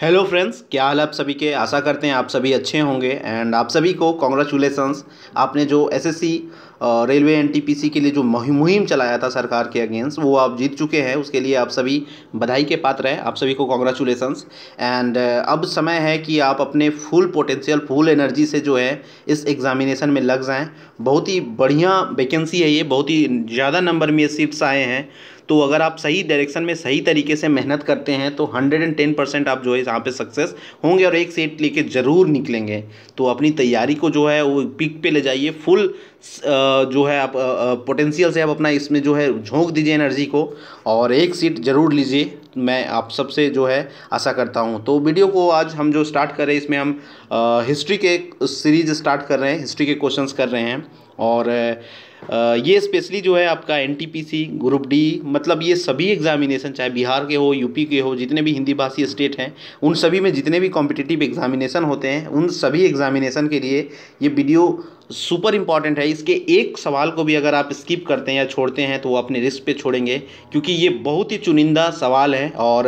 hello friends क्या हाल आप सभी के आशा करते हैं आप सभी अच्छे होंगे एंड आप सभी को कॉन्ग्रेचुलेसन्स आपने जो एसएससी रेलवे एनटीपीसी के लिए जो मुहिम चलाया था सरकार के अगेंस्ट वो आप जीत चुके हैं उसके लिए आप सभी बधाई के पात्र हैं आप सभी को कॉन्ग्रेचुलेसन्स एंड अब समय है कि आप अपने फुल पोटेंशियल फुल एनर्जी से जो है इस एग्जामिनेशन में लग जाएँ बहुत ही बढ़िया वैकेंसी है ये बहुत ही ज़्यादा नंबर में सीट्स आए हैं तो अगर आप सही डायरेक्शन में सही तरीके से मेहनत करते हैं तो हंड्रेड एंड टेन परसेंट आप जो है यहाँ पर सक्सेस होंगे और एक सेट लेके ज़रूर निकलेंगे तो अपनी तैयारी को जो है वो पिक पे ले जाइए फुल जो है आप पोटेंशियल से आप अपना इसमें जो है झोंक दीजिए एनर्जी को और एक सीट ज़रूर लीजिए मैं आप सबसे जो है आशा करता हूँ तो वीडियो को आज हम जो स्टार्ट कर रहे हैं इसमें हम हिस्ट्री के सीरीज स्टार्ट कर रहे हैं हिस्ट्री के क्वेश्चंस कर रहे हैं और ये स्पेशली जो है आपका एन ग्रुप डी मतलब ये सभी एग्जामिनेशन चाहे बिहार के हो यूपी के हो जितने भी हिंदी भाषी स्टेट हैं उन सभी में जितने भी कॉम्पिटिटिव एग्जामिनेशन होते हैं उन सभी एग्जामिनेशन के लिए ये वीडियो सुपर इम्पॉर्टेंट है इसके एक सवाल को भी अगर आप स्किप करते हैं या छोड़ते हैं तो वो अपने रिस्क पे छोड़ेंगे क्योंकि ये बहुत ही चुनिंदा सवाल है और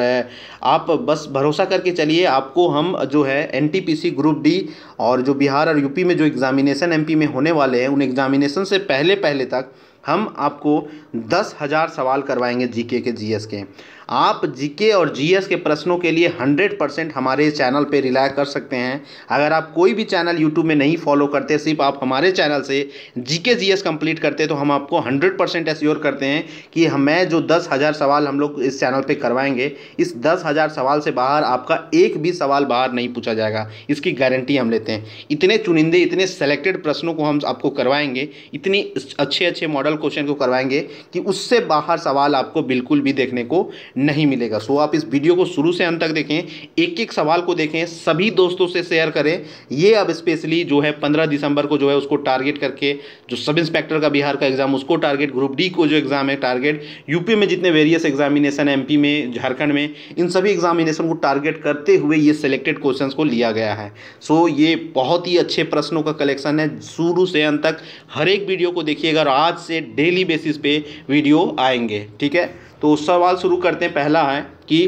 आप बस भरोसा करके चलिए आपको हम जो है एनटीपीसी ग्रुप डी और जो बिहार और यूपी में जो एग्ज़ामिनेशन एमपी में होने वाले हैं उन एग्जामिनेशन से पहले पहले तक हम आपको दस हज़ार सवाल करवाएंगे जीके के जीएस के आप जीके और जीएस के प्रश्नों के लिए हंड्रेड परसेंट हमारे चैनल पे रिलाय कर सकते हैं अगर आप कोई भी चैनल यूट्यूब में नहीं फॉलो करते सिर्फ आप हमारे चैनल से जीके जीएस कंप्लीट करते तो हम आपको हंड्रेड परसेंट एश्योर करते हैं कि हमें जो दस हज़ार सवाल हम लोग इस चैनल पर करवाएंगे इस दस हज़ार सवाल से बाहर आपका एक भी सवाल बाहर नहीं पूछा जाएगा इसकी गारंटी हम लेते हैं इतने चुनिंदे इतने सेलेक्टेड प्रश्नों को हम आपको करवाएंगे इतनी अच्छे अच्छे मॉडल क्वेश्चन को करवाएंगे कि उससे बाहर सवाल आपको बिल्कुल भी देखने को नहीं मिलेगा सो आप इस वीडियो को शुरू से अंत तक देखें एक एक सवाल को देखें सभी दोस्तों से शेयर करें ये अब स्पेशली जो है पंद्रह दिसंबर को जो है उसको टारगेट करके जो सब इंस्पेक्टर का बिहार का एग्जाम उसको टारगेट ग्रुप डी को जो एग्ज़ाम है टारगेट यूपी में जितने वेरियस एग्जामिनेशन एमपी में झारखंड में इन सभी एग्जामिनेशन को टारगेट करते हुए ये सिलेक्टेड क्वेश्चन को लिया गया है सो ये बहुत ही अच्छे प्रश्नों का कलेक्शन है शुरू से अंत तक हर एक वीडियो को देखिएगा और आज से डेली बेसिस पे वीडियो आएंगे ठीक है तो सवाल शुरू करते हैं पहला है कि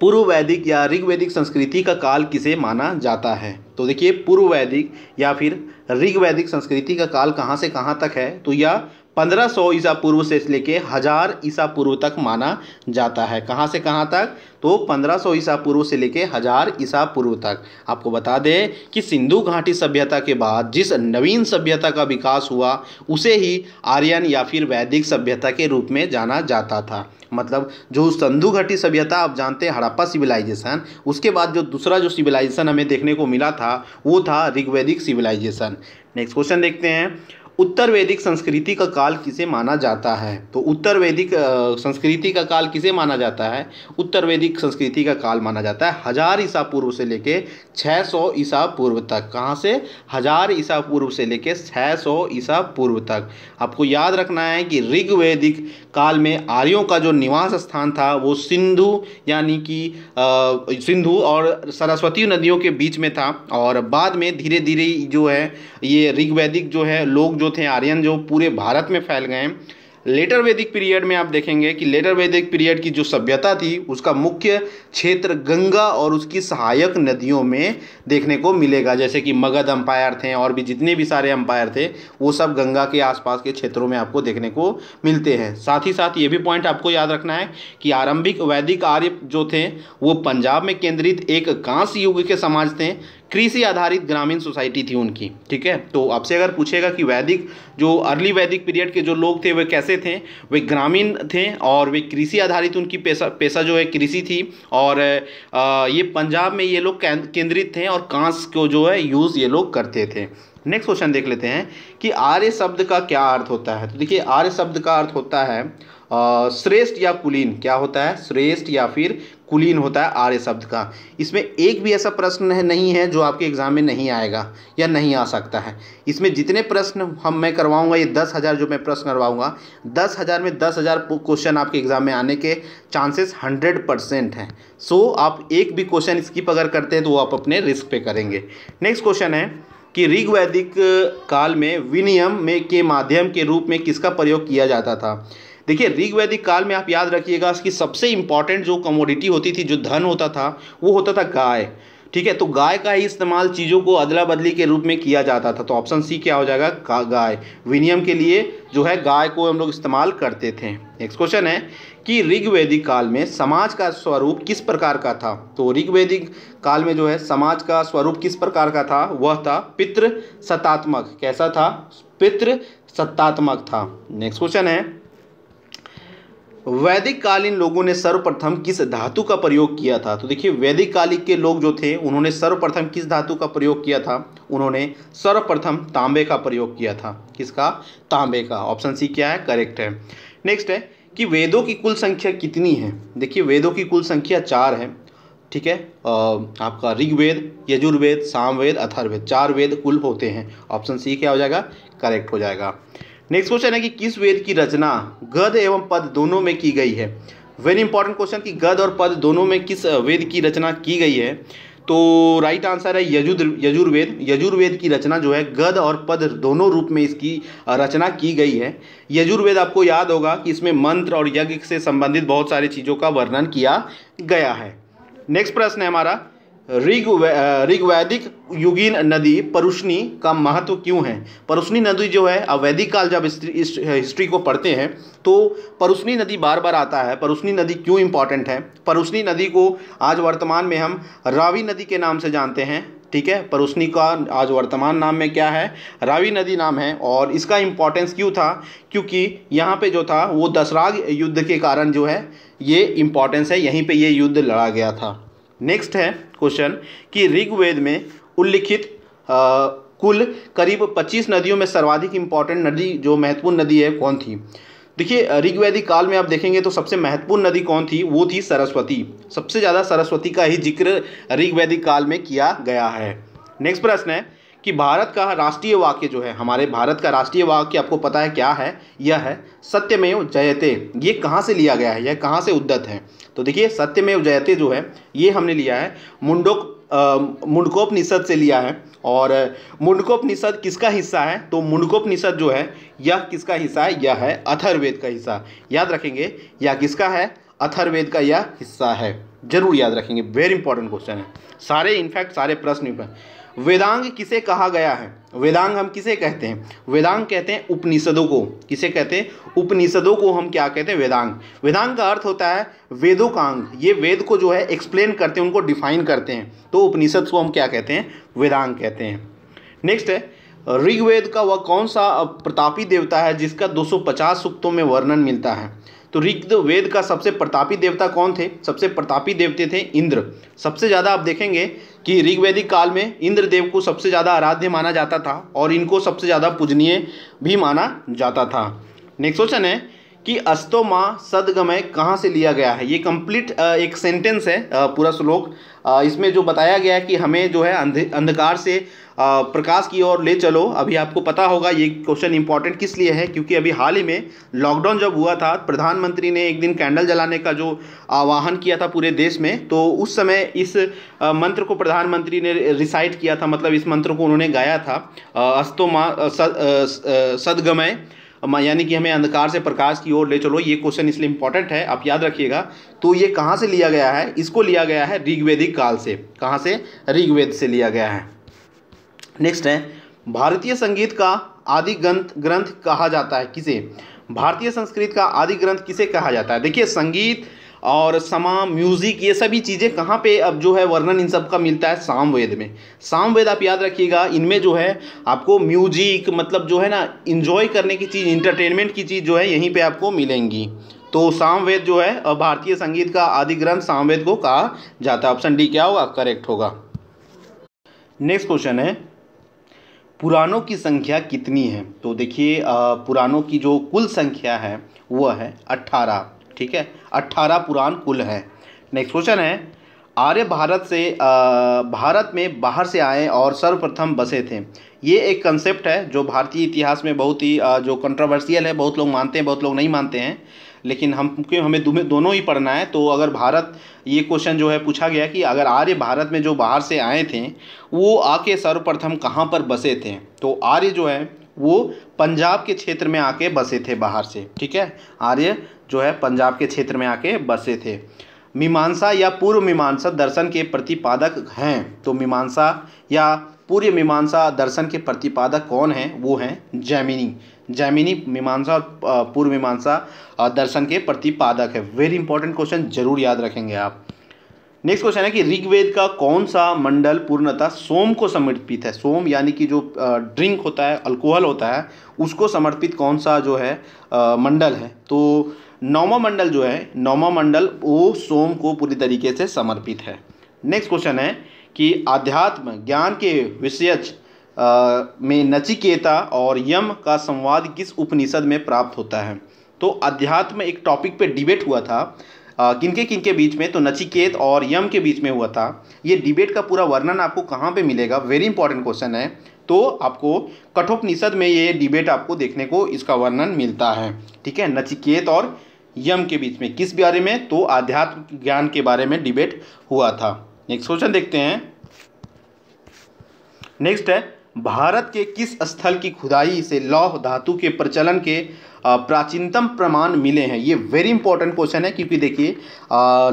पूर्व वैदिक या ऋग्वैदिक संस्कृति का काल किसे माना जाता है तो देखिए पूर्व वैदिक या फिर ऋग्वैदिक संस्कृति का काल कहाँ से कहाँ तक है तो यह पंद्रह सौ ईसा पूर्व से लेके हज़ार ईसा पूर्व तक माना जाता है कहाँ से कहाँ तक तो पंद्रह सौ ईसा पूर्व से लेके हज़ार ईसा पूर्व तक आपको बता दें कि सिंधु घाटी सभ्यता के बाद जिस नवीन सभ्यता का विकास हुआ उसे ही आर्यन या फिर वैदिक सभ्यता के रूप में जाना जाता था मतलब जो संधु घाटी सभ्यता आप जानते हैं हड़प्पा सिविलाइजेशन उसके बाद जो दूसरा जो सिविलाइजेशन हमें देखने को मिला था वो था ऋग्वैदिक सिविलाइजेशन नेक्स्ट क्वेश्चन देखते हैं उत्तर वैदिक संस्कृति का काल किसे माना जाता है तो उत्तर वैदिक संस्कृति का काल किसे माना जाता है उत्तर वैदिक संस्कृति का काल माना जाता है हजार ईसा पूर्व से लेके 600 ईसा पूर्व तक कहाँ से हजार ईसा पूर्व से लेके 600 ईसा पूर्व तक आपको याद रखना है कि ऋग्वैदिक काल में आर्यों का जो निवास स्थान था वो सिंधु यानी कि सिंधु और सरस्वती नदियों के बीच में था और बाद में धीरे धीरे जो है ये ऋग्वैदिक जो है लोग जो थे आर्यन जो पूरे भारत में फैल गए हैं लेटर वैदिक पीरियड में आप देखेंगे कि लेटर वैदिक पीरियड की जो सभ्यता थी उसका मुख्य क्षेत्र गंगा और उसकी सहायक नदियों में देखने को मिलेगा जैसे कि मगध अंपायर थे और भी जितने भी सारे अंपायर थे वो सब गंगा के आसपास के क्षेत्रों में आपको देखने को मिलते हैं साथ ही साथ ये भी पॉइंट आपको याद रखना है कि आरंभिक वैदिक आर्य जो थे वो पंजाब में केंद्रित एक कांस युग के समाज थे कृषि आधारित ग्रामीण सोसाइटी थी उनकी ठीक है तो आपसे अगर पूछेगा कि वैदिक जो अर्ली वैदिक पीरियड के जो लोग थे वे कैसे थे वे ग्रामीण थे और वे कृषि आधारित उनकी पैसा पेशा जो है कृषि थी और ये पंजाब में ये लोग केंद्रित थे और कांस को जो है यूज़ ये लोग करते थे नेक्स्ट क्वेश्चन देख लेते हैं कि आर्य शब्द का क्या अर्थ होता है तो देखिए आर्य शब्द का अर्थ होता है श्रेष्ठ या कुलीन क्या होता है श्रेष्ठ या फिर कुलीन होता है आर्य शब्द का इसमें एक भी ऐसा प्रश्न है नहीं है जो आपके एग्ज़ाम में नहीं आएगा या नहीं आ सकता है इसमें जितने प्रश्न हम मैं करवाऊंगा ये दस हज़ार जो मैं प्रश्न करवाऊंगा दस हज़ार में दस हज़ार क्वेश्चन आपके एग्ज़ाम में आने के चांसेस हंड्रेड परसेंट हैं सो आप एक भी क्वेश्चन स्किप अगर करते हैं तो वो आप अपने रिस्क पे करेंगे नेक्स्ट क्वेश्चन है कि ऋग्वैदिक काल में विनियम में के माध्यम के रूप में किसका प्रयोग किया जाता था देखिए ऋग्वैदिक काल में आप याद रखिएगा कि सबसे इम्पॉर्टेंट जो कमोडिटी होती थी जो धन होता था वो होता था गाय ठीक है तो गाय का ही इस्तेमाल चीज़ों को अदला बदली के रूप में किया जाता था तो ऑप्शन सी क्या हो जाएगा गाय विनियम के लिए जो है गाय को हम लोग इस्तेमाल करते थे नेक्स्ट क्वेश्चन है कि ऋग्वैदिक काल में समाज का स्वरूप किस प्रकार का था तो ऋग्वैदिक काल में जो है समाज का स्वरूप किस प्रकार का था वह था पितृ सत्तात्मक कैसा था पितृ सत्तात्मक था नेक्स्ट क्वेश्चन है वैदिक कालीन लोगों ने सर्वप्रथम किस धातु का प्रयोग किया था तो देखिए वैदिक कालिक के लोग जो थे उन्होंने सर्वप्रथम किस धातु का प्रयोग किया था उन्होंने सर्वप्रथम तांबे का प्रयोग किया था किसका तांबे का ऑप्शन सी क्या है करेक्ट है नेक्स्ट है कि वेदों की कुल संख्या कितनी है देखिए वेदों की कुल संख्या चार है ठीक है आपका ऋग्वेद यजुर्वेद सामवेद अथर्वेद चार वेद कुल होते हैं ऑप्शन सी क्या हो जाएगा करेक्ट हो जाएगा नेक्स्ट क्वेश्चन है कि किस वेद की रचना गद एवं पद दोनों में की गई है वेरी इंपॉर्टेंट क्वेश्चन कि गद और पद दोनों में किस वेद की रचना की गई है तो राइट आंसर है यजुर यजुर्वेद यजुर्वेद की रचना जो है गद और पद दोनों रूप में इसकी रचना की गई है यजुर्वेद आपको याद होगा कि इसमें मंत्र और यज्ञ से संबंधित बहुत सारी चीज़ों का वर्णन किया गया है नेक्स्ट प्रश्न है हमारा ऋग्वैदिक युगीन नदी परुष्णी का महत्व क्यों है परुष्णी नदी जो है अब वैदिक काल जब इस हिस्ट्री को पढ़ते हैं तो परुष्णी नदी बार बार आता है परुष्णी नदी क्यों इम्पॉर्टेंट है परुष्णी नदी को आज वर्तमान में हम रावी नदी के नाम से जानते हैं ठीक है परुष्णी का आज वर्तमान नाम में क्या है रावी नदी नाम है और इसका इम्पोर्टेंस क्यों था क्योंकि यहाँ पे जो था वो दसराग युद्ध के कारण जो है ये इम्पोर्टेंस है यहीं पे ये युद्ध लड़ा गया था नेक्स्ट है क्वेश्चन कि ऋग्वेद में उल्लिखित कुल करीब 25 नदियों में सर्वाधिक इंपॉर्टेंट नदी जो महत्वपूर्ण नदी है कौन थी देखिए ऋग्वेदिक काल में आप देखेंगे तो सबसे महत्वपूर्ण नदी कौन थी वो थी सरस्वती सबसे ज़्यादा सरस्वती का ही जिक्र ऋग्वैदिक काल में किया गया है नेक्स्ट प्रश्न है कि भारत का राष्ट्रीय वाक्य जो है हमारे भारत का राष्ट्रीय वाक्य आपको पता है क्या है यह है सत्यमेव जयते ये कहाँ से लिया गया है यह कहाँ से उद्दत है तो देखिए सत्यमेव जयते जो है ये हमने लिया है मुंडोक मुंडकोपनिषद से लिया है और मुंडकोपनिषद किसका हिस्सा है तो मुंडकोपनिषद जो है यह किसका हिस्सा है यह है अथर्वेद का हिस्सा याद रखेंगे यह किसका है अथर्वेद का यह हिस्सा है जरूर याद रखेंगे वेरी इंपॉर्टेंट क्वेश्चन है सारे इनफैक्ट सारे प्रश्न वेदांग किसे कहा गया है वेदांग हम किसे कहते हैं वेदांग कहते हैं उपनिषदों को किसे कहते हैं उपनिषदों को हम क्या कहते हैं वेदांग वेदांग का अर्थ होता है वेदों का अंग ये वेद को जो है एक्सप्लेन करते हैं उनको डिफाइन करते हैं तो उपनिषद को हम क्या कहते हैं वेदांग कहते हैं नेक्स्ट है ऋग्वेद का वह कौन सा प्रतापी देवता है जिसका 250 सूक्तों में वर्णन मिलता है तो ऋग् वेद का सबसे प्रतापी देवता कौन थे सबसे प्रतापी देवते थे इंद्र सबसे ज़्यादा आप देखेंगे कि ऋग्वेदिक काल में इंद्र देव को सबसे ज़्यादा आराध्य माना जाता था और इनको सबसे ज़्यादा पूजनीय भी माना जाता था नेक्स्ट क्वेश्चन है कि अस्तो माँ सदगमय कहाँ से लिया गया है ये कंप्लीट एक सेंटेंस है पूरा श्लोक इसमें जो बताया गया है कि हमें जो है अंधकार से प्रकाश की ओर ले चलो अभी आपको पता होगा ये क्वेश्चन इंपॉर्टेंट किस लिए है क्योंकि अभी हाल ही में लॉकडाउन जब हुआ था प्रधानमंत्री ने एक दिन कैंडल जलाने का जो आह्वान किया था पूरे देश में तो उस समय इस मंत्र को प्रधानमंत्री ने रिसाइट किया था मतलब इस मंत्र को उन्होंने गाया था अस्तो माँ सदगमय सद यानी कि हमें अंधकार से प्रकाश की ओर ले चलो ये क्वेश्चन इसलिए इंपॉर्टेंट है आप याद रखिएगा तो ये कहाँ से लिया गया है इसको लिया गया है ऋग्वेदिक काल से कहाँ से ऋग्वेद से लिया गया है नेक्स्ट है भारतीय संगीत का आदि ग्रंथ ग्रंथ कहा जाता है किसे भारतीय संस्कृत का आदि ग्रंथ किसे कहा जाता है देखिए संगीत और समा म्यूज़िक ये सभी चीज़ें कहाँ पे अब जो है वर्णन इन सब का मिलता है सामवेद में सामवेद आप याद रखिएगा इनमें जो है आपको म्यूजिक मतलब जो है ना इन्जॉय करने की चीज़ इंटरटेनमेंट की चीज़ जो है यहीं पे आपको मिलेंगी तो सामवेद जो है भारतीय संगीत का आदि ग्रंथ सामवेद को कहा जाता है ऑप्शन डी क्या होगा करेक्ट होगा नेक्स्ट क्वेश्चन है पुराणों की संख्या कितनी है तो देखिए पुराणों की जो कुल संख्या है वह है अट्ठारह ठीक है अट्ठारह पुराण कुल हैं नेक्स्ट क्वेश्चन है आर्य भारत से भारत में बाहर से आए और सर्वप्रथम बसे थे ये एक कंसेप्ट है जो भारतीय इतिहास में बहुत ही जो कंट्रोवर्सियल है बहुत लोग मानते हैं बहुत लोग नहीं मानते हैं लेकिन हम क्यों हमें दोनों ही पढ़ना है तो अगर भारत ये क्वेश्चन जो है पूछा गया कि अगर आर्य भारत में जो बाहर से आए थे वो आके सर्वप्रथम कहाँ पर बसे थे तो आर्य जो है वो पंजाब के क्षेत्र में आके बसे थे बाहर से ठीक है आर्य जो है पंजाब के क्षेत्र में आके बसे थे मीमांसा या पूर्व मीमांसा दर्शन के प्रतिपादक हैं तो मीमांसा या पूर्व मीमांसा दर्शन के प्रतिपादक कौन हैं वो हैं जैमिनी जैमिनी मीमांसा और पूर्व मीमांसा दर्शन के प्रतिपादक है वेरी इंपॉर्टेंट क्वेश्चन जरूर याद रखेंगे आप नेक्स्ट क्वेश्चन है कि ऋग्वेद का कौन सा मंडल पूर्णतः सोम को समर्पित है सोम यानी कि जो ड्रिंक होता है अल्कोहल होता है उसको समर्पित कौन सा जो है मंडल है तो नौमा मंडल जो है नौमा मंडल वो सोम को पूरी तरीके से समर्पित है नेक्स्ट क्वेश्चन है कि आध्यात्म ज्ञान के विषय में नचिकेता और यम का संवाद किस उपनिषद में प्राप्त होता है तो अध्यात्म एक टॉपिक पे डिबेट हुआ था किनके किनके बीच में तो नचिकेत और यम के बीच में हुआ था ये डिबेट का पूरा वर्णन आपको कहाँ पे मिलेगा वेरी इंपॉर्टेंट क्वेश्चन है तो आपको कठोपनिषद में ये डिबेट आपको देखने को इसका वर्णन मिलता है ठीक है नचिकेत और यम के बीच में किस बारे में तो आध्यात्म ज्ञान के बारे में डिबेट हुआ था नेक्स्ट क्वेश्चन देखते हैं नेक्स्ट है भारत के किस स्थल की खुदाई से लौह धातु के प्रचलन के प्राचीनतम प्रमाण मिले हैं ये वेरी इंपॉर्टेंट क्वेश्चन है क्योंकि देखिए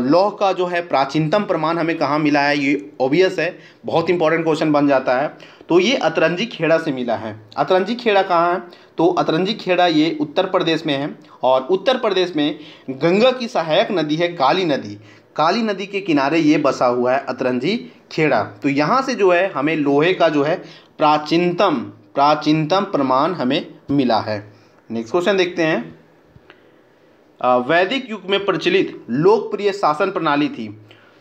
लौह का जो है प्राचीनतम प्रमाण हमें कहाँ मिला है ये ऑब्वियस है बहुत इंपॉर्टेंट क्वेश्चन बन जाता है तो ये अतरंजी खेड़ा से मिला है अतरंजी खेड़ा कहाँ है तो अतरंजी खेड़ा ये उत्तर प्रदेश में है और उत्तर प्रदेश में गंगा की सहायक नदी है काली नदी काली नदी के किनारे ये बसा हुआ है अतरंजी खेड़ा तो यहाँ से जो है हमें लोहे का जो है प्राचीनतम प्राचीनतम प्रमाण हमें मिला है नेक्स्ट क्वेश्चन देखते हैं वैदिक युग में प्रचलित लोकप्रिय शासन प्रणाली थी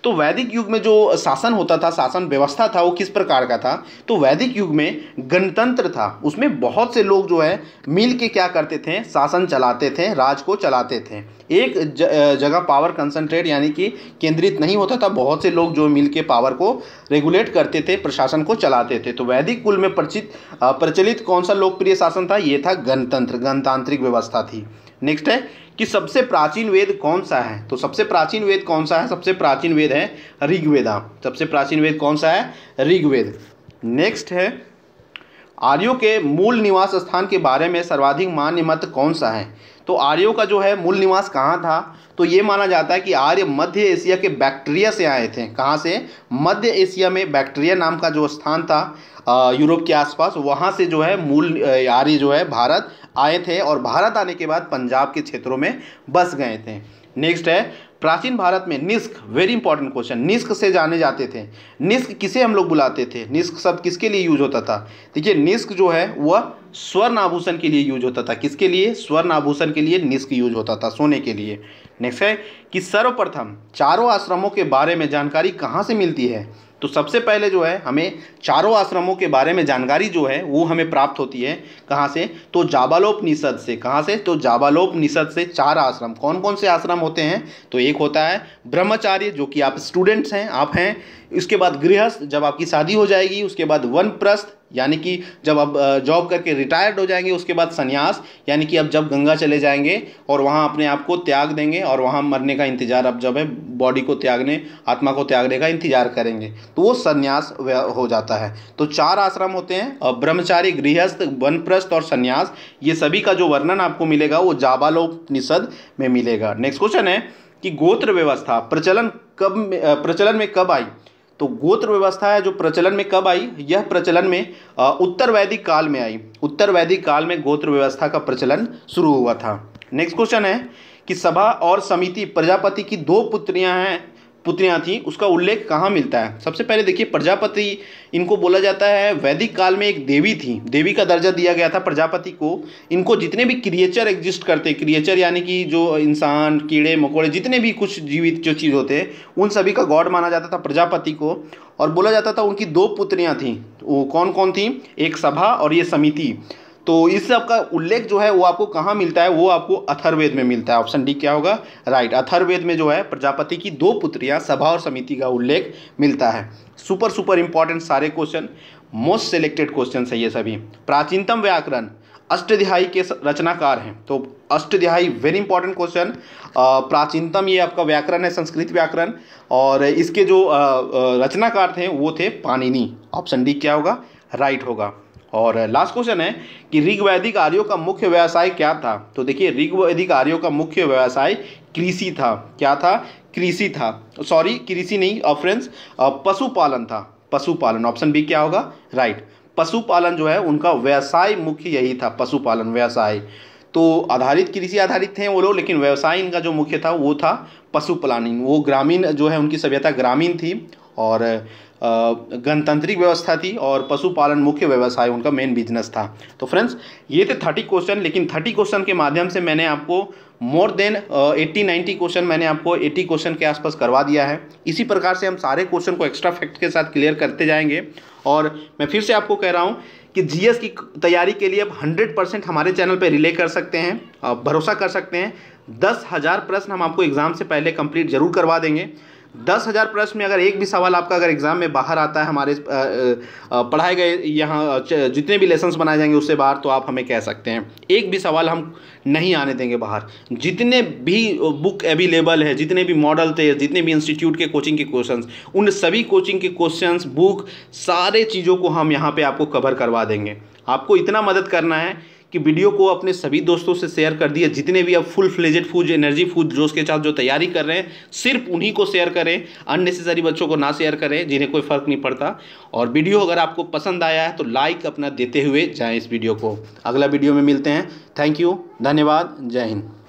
तो वैदिक युग में जो शासन होता था शासन व्यवस्था था वो किस प्रकार का था तो वैदिक युग में गणतंत्र था उसमें बहुत से लोग जो है मिल के क्या करते थे शासन चलाते थे राज को चलाते थे एक जगह पावर कंसंट्रेट यानी कि केंद्रित नहीं होता था बहुत से लोग जो मिल के पावर को रेगुलेट करते थे प्रशासन को चलाते थे तो वैदिक कुल में प्रचित प्रचलित कौन सा लोकप्रिय शासन था ये था गणतंत्र गणतांत्रिक व्यवस्था थी नेक्स्ट है कि सबसे प्राचीन वेद कौन सा है तो सबसे प्राचीन वेद कौन सा है सबसे प्राचीन वेद है ऋग्वेदा सबसे प्राचीन वेद कौन सा है ऋग्वेद नेक्स्ट है आर्यो के मूल निवास स्थान के बारे में सर्वाधिक मान्य मत कौन सा है तो आर्यो का जो है मूल निवास कहाँ था तो ये माना जाता है कि आर्य मध्य एशिया के बैक्टीरिया से आए थे कहाँ से मध्य एशिया में बैक्टीरिया नाम का जो स्थान था यूरोप के आसपास वहाँ से जो है मूल आर्य जो है भारत आए थे और भारत आने के बाद पंजाब के क्षेत्रों में बस गए थे नेक्स्ट है प्राचीन भारत में निष्क वेरी इंपॉर्टेंट क्वेश्चन निष्क से जाने जाते थे निष्क किसे हम लोग बुलाते थे निष्क शब्द किसके लिए यूज होता था देखिए निष्क जो है वह स्वर्ण आभूषण के लिए यूज होता था किसके लिए स्वर्ण आभूषण के लिए निष्क यूज होता था सोने के लिए नेक्स्ट है कि सर्वप्रथम चारों आश्रमों के बारे में जानकारी कहाँ से मिलती है तो सबसे पहले जो है हमें चारों आश्रमों के बारे में जानकारी जो है वो हमें प्राप्त होती है कहाँ से तो जाबालोपनिषद से कहाँ से तो जाबालोपनिषद से चार आश्रम कौन कौन से आश्रम होते हैं तो एक होता है ब्रह्मचार्य जो कि आप स्टूडेंट्स हैं आप हैं इसके बाद गृहस्थ जब आपकी शादी हो जाएगी उसके बाद वनप्रस्थ यानी कि जब अब जॉब करके रिटायर्ड हो जाएंगे उसके बाद संन्यास यानी कि अब जब गंगा चले जाएंगे और वहाँ अपने आप को त्याग देंगे और वहाँ मरने का इंतजार अब जब है बॉडी को त्यागने आत्मा को त्यागने का इंतजार करेंगे तो वो सन्यास हो जाता है तो चार आश्रम होते हैं ब्रह्मचारी गृहस्थ वनप्रस्थ और संन्यास ये सभी का जो वर्णन आपको मिलेगा वो जाबालोपनिषद में मिलेगा नेक्स्ट क्वेश्चन है कि गोत्र व्यवस्था प्रचलन कब प्रचलन में कब आई तो गोत्र व्यवस्था है जो प्रचलन में कब आई यह प्रचलन में उत्तर वैदिक काल में आई उत्तर वैदिक काल में गोत्र व्यवस्था का प्रचलन शुरू हुआ था नेक्स्ट क्वेश्चन है कि सभा और समिति प्रजापति की दो पुत्रियां हैं पुत्रियां थीं उसका उल्लेख कहाँ मिलता है सबसे पहले देखिए प्रजापति इनको बोला जाता है वैदिक काल में एक देवी थी देवी का दर्जा दिया गया था प्रजापति को इनको जितने भी क्रिएचर एग्जिस्ट करते क्रिएचर यानी कि जो इंसान कीड़े मकोड़े जितने भी कुछ जीवित जो चीज़ होते हैं उन सभी का गॉड माना जाता था प्रजापति को और बोला जाता था उनकी दो पुत्रियाँ थीं वो कौन कौन थी एक सभा और ये समिति तो इस आपका उल्लेख जो है वो आपको कहाँ मिलता है वो आपको अथर्वेद में मिलता है ऑप्शन डी क्या होगा राइट अथर्वेद में जो है प्रजापति की दो पुत्रियाँ सभा और समिति का उल्लेख मिलता है सुपर सुपर इंपॉर्टेंट सारे क्वेश्चन मोस्ट सेलेक्टेड क्वेश्चन है ये सभी प्राचीनतम व्याकरण अष्टध्यायी के रचनाकार हैं तो अष्टध्यायी वेरी इंपॉर्टेंट क्वेश्चन प्राचीनतम ये आपका व्याकरण है संस्कृत व्याकरण और इसके जो रचनाकार थे वो थे पानिनी ऑप्शन डी क्या होगा राइट होगा और लास्ट क्वेश्चन है कि ऋग्वैदिक आर्यों का मुख्य व्यवसाय क्या था तो देखिए ऋग्वैदिक आर्यों का मुख्य व्यवसाय कृषि था क्या था कृषि था सॉरी कृषि नहीं फ्रेंड्स uh, uh, पशुपालन था पशुपालन ऑप्शन बी क्या होगा राइट पशुपालन जो है उनका व्यवसाय मुख्य यही था पशुपालन व्यवसाय तो आधारित कृषि आधारित थे वो लोग लेकिन व्यवसाय इनका जो मुख्य था वो था पशुपालन वो ग्रामीण जो है उनकी सभ्यता ग्रामीण थी और गणतांत्रिक व्यवस्था थी और पशुपालन मुख्य व्यवसाय उनका मेन बिजनेस था तो फ्रेंड्स ये थे थर्टी क्वेश्चन लेकिन थर्टी क्वेश्चन के माध्यम से मैंने आपको more than eighty ninety question मैंने आपको एट्टी क्वेश्चन के आसपास करवा दिया है इसी प्रकार से हम सारे क्वेश्चन को एक्स्ट्रा फैक्ट के साथ क्लियर करते जाएंगे और मैं फिर से आपको कह रहा हूँ कि जीएस की तैयारी के लिए आप हंड्रेड परसेंट हमारे चैनल पर रिले कर सकते हैं भरोसा कर सकते हैं दस हज़ार प्रश्न हम आपको एग्ज़ाम से पहले कंप्लीट जरूर करवा देंगे दस हज़ार प्रश्न में अगर एक भी सवाल आपका अगर एग्ज़ाम में बाहर आता है हमारे पढ़ाए गए यहाँ जितने भी लेसन्स बनाए जाएंगे उससे बाहर तो आप हमें कह सकते हैं एक भी सवाल हम नहीं आने देंगे बाहर जितने भी बुक अवेलेबल है जितने भी मॉडल थे जितने भी इंस्टीट्यूट के कोचिंग के क्वेश्चन उन सभी कोचिंग के क्वेश्चन बुक सारे चीज़ों को हम यहाँ पर आपको कवर करवा देंगे आपको इतना मदद करना है कि वीडियो को अपने सभी दोस्तों से शेयर कर दिए जितने भी अब full fledged food energy food जोश के साथ जो तैयारी कर रहे हैं सिर्फ उन्हीं को शेयर करें अननेसेसरी बच्चों को ना शेयर करें जिन्हें कोई फ़र्क नहीं पड़ता और वीडियो अगर आपको पसंद आया है तो लाइक अपना देते हुए जाएँ इस वीडियो को अगला वीडियो में मिलते हैं थैंक यू धन्यवाद जय हिंद